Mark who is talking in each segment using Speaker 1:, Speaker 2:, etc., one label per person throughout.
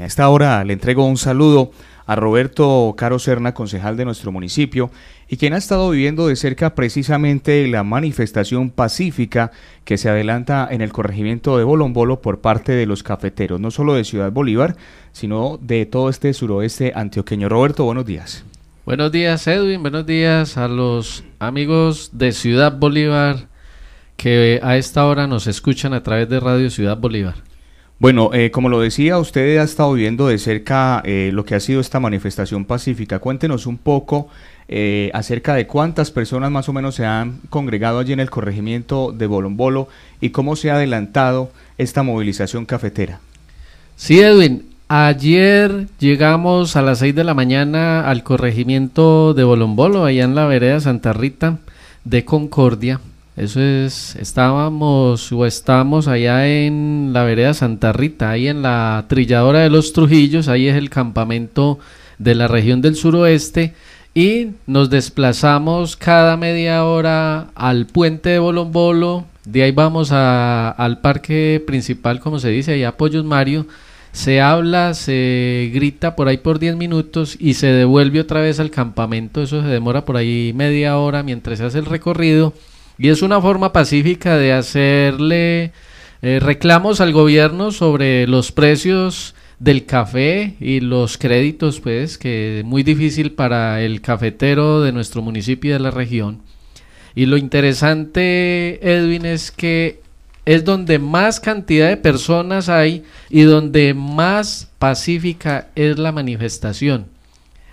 Speaker 1: A esta hora le entrego un saludo a Roberto Caro Serna, concejal de nuestro municipio, y quien ha estado viviendo de cerca precisamente la manifestación pacífica que se adelanta en el corregimiento de Bolombolo por parte de los cafeteros, no solo de Ciudad Bolívar, sino de todo este suroeste antioqueño. Roberto, buenos días. Buenos días Edwin,
Speaker 2: buenos días a los amigos de Ciudad Bolívar que a esta hora nos escuchan a través de Radio Ciudad Bolívar.
Speaker 1: Bueno, eh, como lo decía, usted ha estado viendo de cerca eh, lo que ha sido esta manifestación pacífica. Cuéntenos un poco eh, acerca de cuántas personas más o menos se han congregado allí en el corregimiento de Bolombolo y cómo se ha adelantado esta movilización cafetera. Sí, Edwin.
Speaker 2: Ayer llegamos a las 6 de la mañana al corregimiento de Bolombolo, allá en la vereda Santa Rita de Concordia eso es, estábamos o estamos allá en la vereda Santa Rita, ahí en la trilladora de los Trujillos, ahí es el campamento de la región del suroeste y nos desplazamos cada media hora al puente de Bolombolo, de ahí vamos al parque principal, como se dice, ahí apoyos Mario, se habla, se grita por ahí por 10 minutos y se devuelve otra vez al campamento, eso se demora por ahí media hora mientras se hace el recorrido y es una forma pacífica de hacerle eh, reclamos al gobierno sobre los precios del café y los créditos, pues, que es muy difícil para el cafetero de nuestro municipio y de la región. Y lo interesante, Edwin, es que es donde más cantidad de personas hay y donde más pacífica es la manifestación.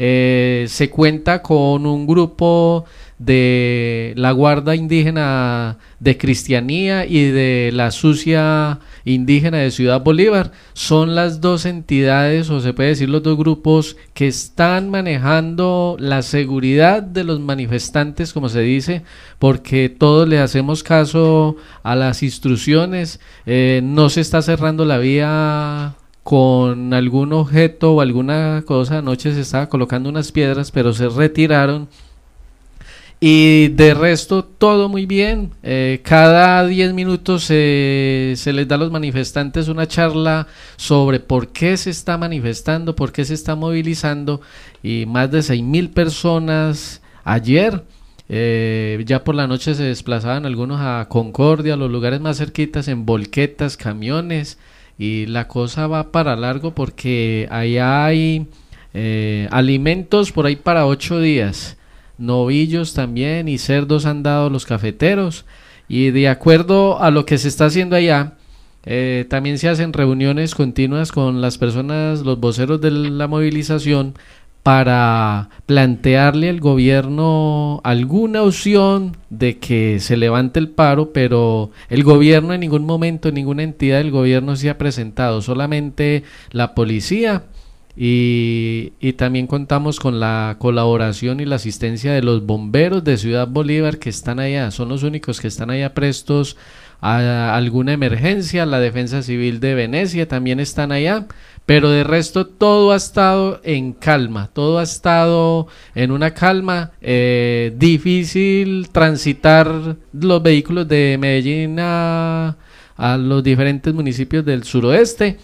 Speaker 2: Eh, se cuenta con un grupo de la Guarda Indígena de Cristianía y de la Sucia Indígena de Ciudad Bolívar. Son las dos entidades, o se puede decir los dos grupos, que están manejando la seguridad de los manifestantes, como se dice, porque todos le hacemos caso a las instrucciones. Eh, no se está cerrando la vía con algún objeto o alguna cosa. Anoche se estaba colocando unas piedras, pero se retiraron. Y de resto, todo muy bien. Eh, cada 10 minutos se les da a los manifestantes una charla sobre por qué se está manifestando, por qué se está movilizando. Y más de mil personas ayer. Eh, ya por la noche se desplazaban algunos a Concordia, a los lugares más cerquitas, en volquetas, camiones y la cosa va para largo porque allá hay eh, alimentos por ahí para ocho días, novillos también y cerdos han dado los cafeteros y de acuerdo a lo que se está haciendo allá, eh, también se hacen reuniones continuas con las personas, los voceros de la movilización, para plantearle al gobierno alguna opción de que se levante el paro, pero el gobierno en ningún momento, ninguna entidad del gobierno se ha presentado, solamente la policía. Y, y, también contamos con la colaboración y la asistencia de los bomberos de Ciudad Bolívar que están allá, son los únicos que están allá prestos a alguna emergencia, la defensa civil de Venecia también están allá, pero de resto todo ha estado en calma, todo ha estado en una calma. Eh, difícil transitar los vehículos de Medellín a, los diferentes municipios del suroeste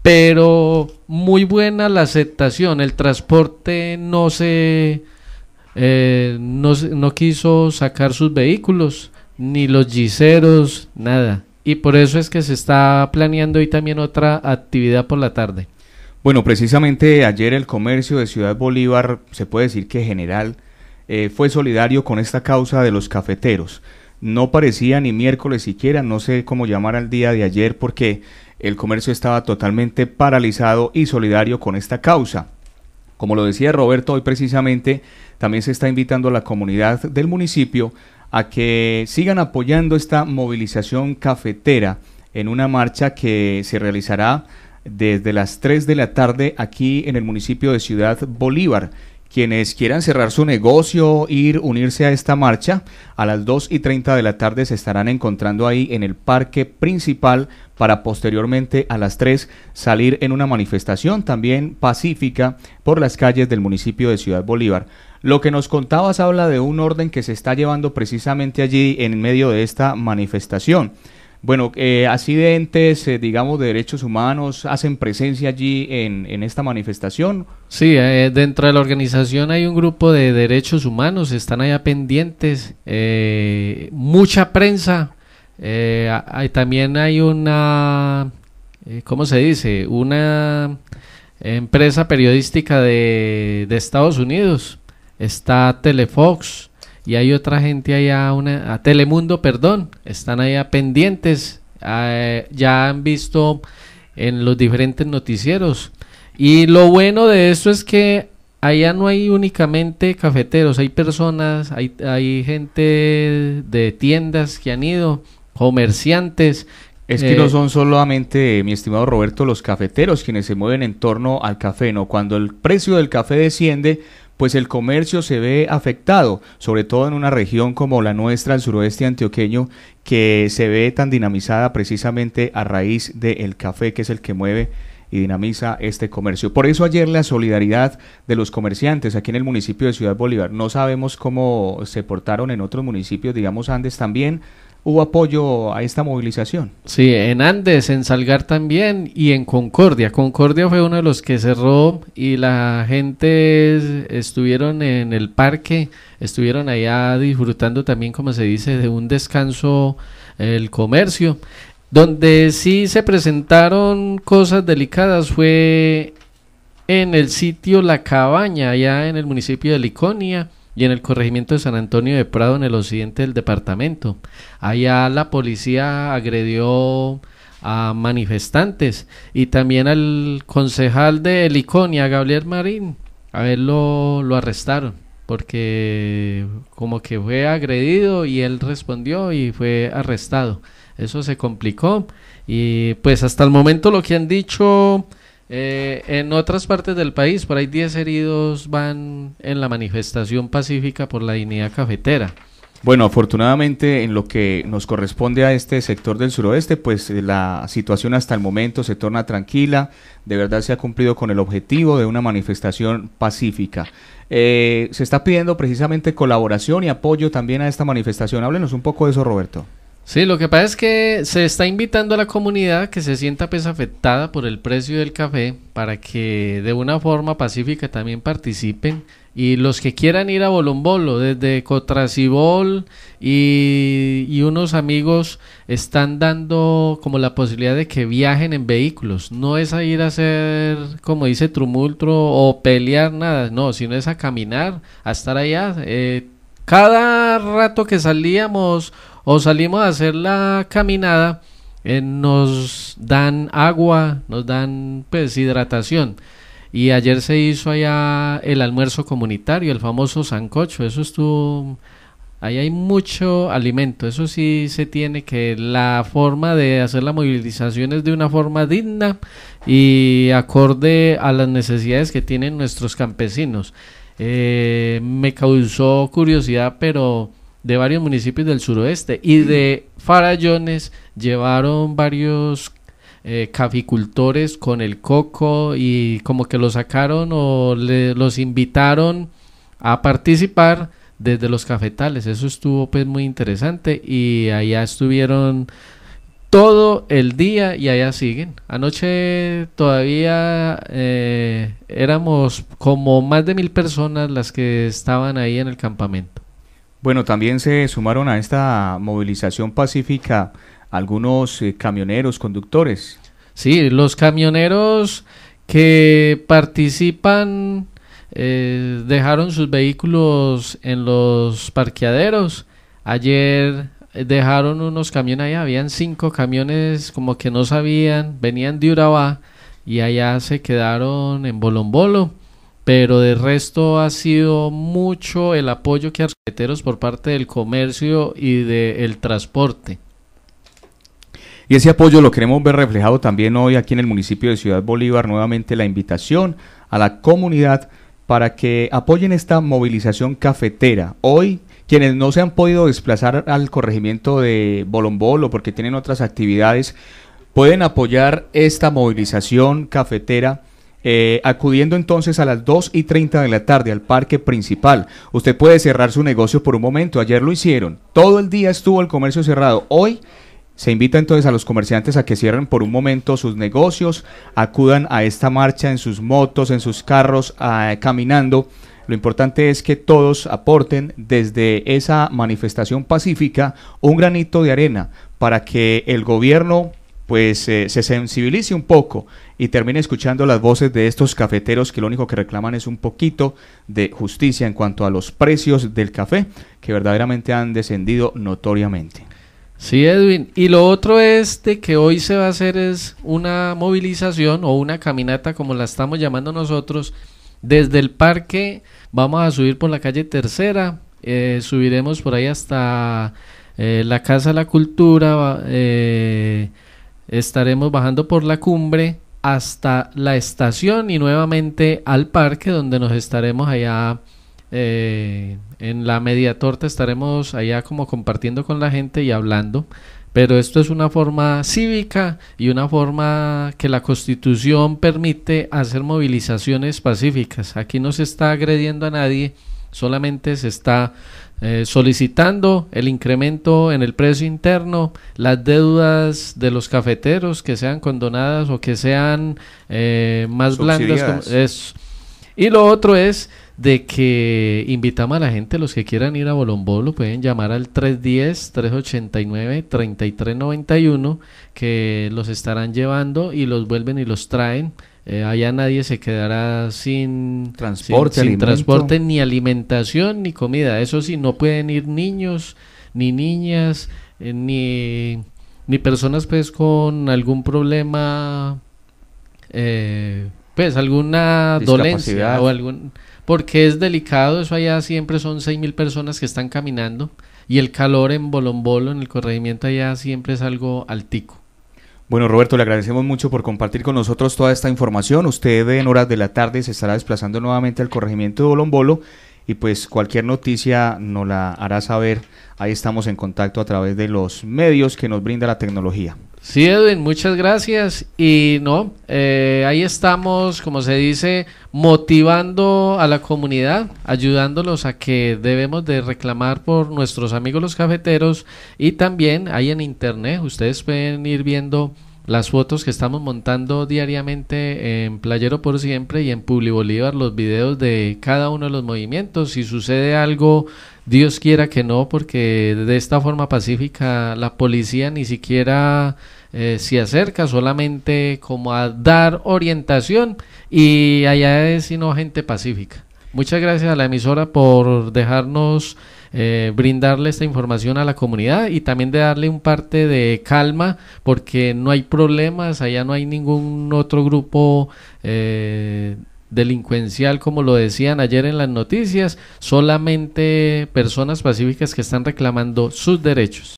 Speaker 2: pero muy buena la aceptación. El transporte no se eh, no, no, quiso sacar sus vehículos, ni los giseros,
Speaker 1: nada y por eso es que se está planeando hoy también otra actividad por la tarde. Bueno, precisamente ayer el comercio de Ciudad Bolívar, se puede decir que general, eh, fue solidario con esta causa de los cafeteros. No parecía ni miércoles siquiera, no sé cómo llamar al día de ayer porque el comercio estaba totalmente paralizado y solidario con esta causa. Como lo decía Roberto, hoy precisamente también se está invitando a la comunidad del municipio a que sigan apoyando esta movilización cafetera en una marcha que se realizará desde las 3 de la tarde aquí en el municipio de Ciudad Bolívar. Quienes quieran cerrar su negocio, ir, unirse a esta marcha, a las 2 y 30 de la tarde se estarán encontrando ahí en el parque principal para posteriormente a las 3 salir en una manifestación también pacífica por las calles del municipio de Ciudad Bolívar. Lo que nos contabas habla de un orden que se está llevando precisamente allí en medio de esta manifestación. Bueno, eh, eh, digamos, de derechos humanos, hacen presencia allí en, en esta manifestación. Sí, eh, dentro de la organización hay un grupo de derechos
Speaker 2: humanos, están allá pendientes, eh, mucha prensa, hay, también hay una, ¿cómo se dice? Una empresa periodística de, de Estados Unidos, está Telefox, y hay otra gente allá, a Telemundo, perdón, están allá pendientes, ah, eh, ya han visto en los diferentes noticieros. Y lo bueno de esto es que allá no hay únicamente cafeteros, hay personas, hay, hay gente de tiendas que han ido,
Speaker 1: comerciantes. Es que no eh, son solamente, mi estimado Roberto, los cafeteros quienes se mueven en torno al café, ¿no? Cuando el precio del café desciende, pues el comercio se ve afectado, sobre todo en una región como la nuestra, el suroeste antioqueño, que se ve tan dinamizada precisamente a raíz del café, que es el que mueve y dinamiza este comercio. Por eso ayer la solidaridad de los comerciantes aquí en el municipio de Ciudad Bolívar. No sabemos cómo se portaron en otros municipios, digamos Andes también, hubo apoyo a esta movilización.
Speaker 2: Sí, en Andes,
Speaker 1: en Salgar también y en Concordia. Concordia fue uno
Speaker 2: de los que cerró y la gente estuvieron en el parque, estuvieron allá disfrutando también, como se dice, de un descanso el comercio. Donde sí se presentaron cosas delicadas fue en el sitio La Cabaña, allá en el municipio de Liconia y en el corregimiento de San Antonio de Prado, en el occidente del departamento. Allá la policía agredió a manifestantes y también al concejal de Liconia, Gabriel Marín. A él lo, lo arrestaron porque como que fue agredido y él respondió y fue arrestado. Eso se complicó y pues hasta el momento lo que han dicho eh, en otras partes del país, por ahí 10 heridos van en la manifestación pacífica
Speaker 1: por la dignidad cafetera. Bueno, afortunadamente en lo que nos corresponde a este sector del suroeste, pues eh, la situación hasta el momento se torna tranquila, de verdad se ha cumplido con el objetivo de una manifestación pacífica. Eh, se está pidiendo precisamente colaboración y apoyo también a esta manifestación. Háblenos un poco de eso, Roberto. Sí, lo que pasa es que
Speaker 2: se está invitando a la comunidad que se sienta pues afectada por el precio del café para que de una forma pacífica también participen y los que quieran ir a Bolombolo desde Cotracibol y, y unos amigos están dando como la posibilidad de que viajen en vehículos. No es a ir a hacer, como dice, Trumultro o pelear nada, no, sino es a caminar, a estar allá. Eh, cada rato que salíamos o salimos a hacer la caminada, eh, nos dan agua, nos dan pues hidratación. Y ayer se hizo allá el almuerzo comunitario, el famoso sancocho. Eso estuvo. Ahí hay mucho alimento. Eso sí se tiene que. La forma de hacer la movilización es de una forma digna y acorde a las necesidades que tienen nuestros campesinos eh, me causó curiosidad, pero de varios municipios del suroeste y de Farallones llevaron varios eh, caficultores con el coco y como que lo sacaron o le, los invitaron a participar desde los cafetales. Eso estuvo pues muy interesante y allá estuvieron todo el día y allá siguen. Anoche todavía
Speaker 1: eh, éramos como más de mil personas las que estaban ahí en el campamento. Bueno, también se sumaron a esta movilización pacífica algunos eh, camioneros, conductores. Sí, los camioneros
Speaker 2: que participan eh, dejaron sus vehículos en los parqueaderos. Ayer dejaron unos camiones allá, habían cinco camiones como que no sabían, venían de Urabá y allá se quedaron en Bolombolo. Pero de resto ha sido mucho el apoyo que cafeteros por parte del comercio y del transporte.
Speaker 1: Y ese apoyo lo queremos ver reflejado también hoy aquí en el municipio de Ciudad Bolívar. Nuevamente la invitación a la comunidad para que apoyen esta movilización cafetera. Hoy quienes no se han podido desplazar al corregimiento de Bolombolo porque tienen otras actividades, pueden apoyar esta movilización cafetera. Eh, acudiendo entonces a las 2 y 30 de la tarde al parque principal. Usted puede cerrar su negocio por un momento, ayer lo hicieron, todo el día estuvo el comercio cerrado, hoy se invita entonces a los comerciantes a que cierren por un momento sus negocios, acudan a esta marcha en sus motos, en sus carros, caminando lo importante es que todos aporten desde esa manifestación pacífica un granito de arena para que el gobierno pues eh, se sensibilice un poco y termine escuchando las voces de estos cafeteros que lo único que reclaman es un poquito de justicia en cuanto a los precios del café que verdaderamente han descendido notoriamente. Sí, Edwin. Y lo
Speaker 2: otro es de que hoy se va a hacer es una movilización o una caminata, como la estamos llamando nosotros, desde el parque vamos a subir por la calle Tercera, eh, subiremos por ahí hasta eh, la Casa de la Cultura, eh, estaremos bajando por la cumbre hasta la estación y nuevamente al parque donde nos estaremos allá eh, en la media torta estaremos allá como compartiendo con la gente y hablando pero esto es una forma cívica y una forma que la Constitución permite hacer movilizaciones pacíficas. Aquí no se está agrediendo a nadie, solamente se está eh, solicitando el incremento en el precio interno, las deudas de los cafeteros que sean condonadas o que sean eh, más blandas. Y lo otro es de que invitamos a la gente, los que quieran ir a Bolombolo, pueden llamar al 310-389-3391, que los estarán llevando y los vuelven y los traen. Eh, allá nadie se quedará sin transporte, transporte, ni alimentación, ni comida. Eso sí, no pueden ir niños, ni niñas, eh, ni, ni personas pues con algún problema, eh, pues alguna dolencia o algún porque es delicado, eso allá siempre son 6.000 personas que están caminando y el calor en Bolombolo, en el corregimiento allá siempre es algo
Speaker 1: altico. Bueno, Roberto, le agradecemos mucho por compartir con nosotros toda esta información. Usted en horas de la tarde se estará desplazando nuevamente al corregimiento de Bolombolo y pues cualquier noticia nos la hará saber. Ahí estamos en contacto a través de los medios que nos brinda la tecnología.
Speaker 2: Sí, Edwin, muchas gracias. Y no, eh, ahí estamos, como se dice, motivando a la comunidad, ayudándolos a que debemos de reclamar por nuestros amigos los cafeteros y también ahí en internet ustedes pueden ir viendo las fotos que estamos montando diariamente en Playero por Siempre y en Publi Bolívar, los videos de cada uno de los movimientos. Si sucede algo, Dios quiera que no, porque de esta forma pacífica la policía ni siquiera eh, se acerca, solamente como a dar orientación y allá es sino gente pacífica. Muchas gracias a la emisora por dejarnos eh, brindarle esta información a la comunidad y también de darle un parte de calma porque no hay problemas, allá no hay ningún otro grupo eh, delincuencial como lo decían ayer en las noticias, solamente personas pacíficas que están reclamando sus derechos.